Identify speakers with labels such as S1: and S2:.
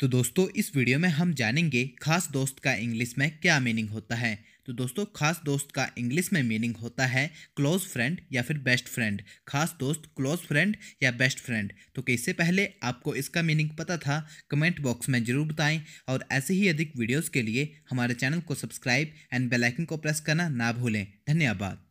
S1: तो दोस्तों इस वीडियो में हम जानेंगे खास दोस्त का इंग्लिश में क्या मीनिंग होता है तो दोस्तों खास दोस्त का इंग्लिश में मीनिंग होता है क्लोज फ्रेंड या फिर बेस्ट फ्रेंड खास दोस्त क्लोज फ्रेंड या बेस्ट फ्रेंड तो इससे पहले आपको इसका मीनिंग पता था कमेंट बॉक्स में ज़रूर बताएं और ऐसे ही अधिक वीडियोस के लिए हमारे चैनल को सब्सक्राइब एंड बेलाइकन को प्रेस करना ना भूलें धन्यवाद